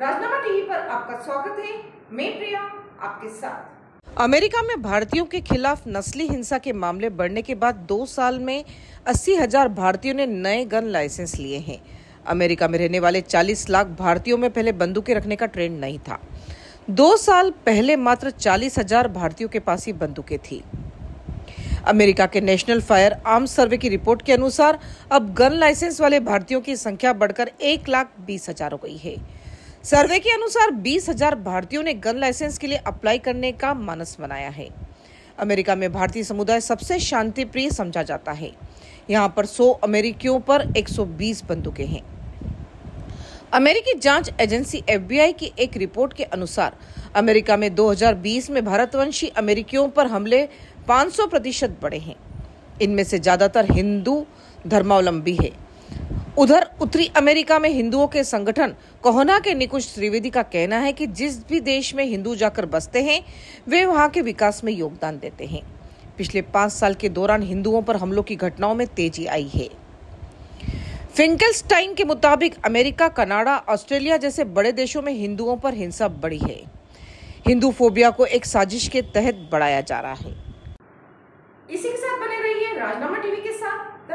राजनामा TV पर आपका स्वागत है मैं प्रिया आपके साथ अमेरिका में भारतीयों के खिलाफ नस्ली हिंसा के मामले बढ़ने के बाद दो साल में अस्सी हजार भारतीयों ने नए गन लाइसेंस लिए हैं अमेरिका में रहने वाले 40 लाख भारतीयों में पहले बंदूकें रखने का ट्रेंड नहीं था दो साल पहले मात्र चालीस हजार भारतीयों के पास ही बंदूकें थी अमेरिका के नेशनल फायर आर्म सर्वे की रिपोर्ट के अनुसार अब गन लाइसेंस वाले भारतीयों की संख्या बढ़कर एक लाख बीस हजार हो गई है सर्वे के अनुसार 20,000 भारतीयों ने गन लाइसेंस के लिए अप्लाई करने का मानस बनाया है अमेरिका में भारतीय समुदाय सबसे शांति प्रिय समझा जाता है यहाँ पर 100 अमेरिकियों पर 120 बंदूकें हैं अमेरिकी जांच एजेंसी एफबीआई की एक रिपोर्ट के अनुसार अमेरिका में 2020 में भारतवंशी अमेरिकियों पर हमले 500 प्रतिशत बढ़े हैं इनमें से ज्यादातर हिंदू धर्मावलंबी है उधर उत्तरी अमेरिका में हिंदुओं के संगठन कोहना के निकुश त्रिवेदी का कहना है कि जिस भी देश में हिंदू जाकर बसते हैं वे वहां के विकास में योगदान देते हैं पिछले पांच साल के दौरान हिंदुओं पर हमलों की घटनाओं में तेजी आई है फिंकलस्टाइन के मुताबिक अमेरिका कनाडा ऑस्ट्रेलिया जैसे बड़े देशों में हिंदुओं पर हिंसा बढ़ी है हिंदू फोबिया को एक साजिश के तहत बढ़ाया जा रहा है इसी के साथ बने रहिए राजनामा टीवी के साथ